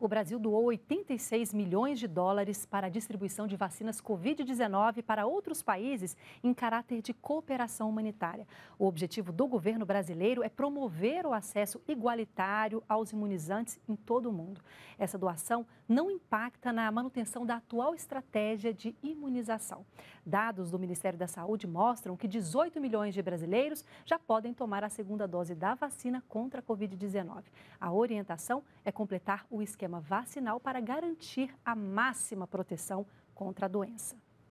o Brasil doou 86 milhões de dólares para a distribuição de vacinas Covid-19 para outros países em caráter de cooperação humanitária. O objetivo do governo brasileiro é promover o acesso igualitário aos imunizantes em todo o mundo. Essa doação não impacta na manutenção da atual estratégia de imunização. Dados do Ministério da Saúde mostram que 18 milhões de brasileiros já podem tomar a segunda dose da vacina contra a Covid-19. A orientação é completar o esquema sistema vacinal para garantir a máxima proteção contra a doença.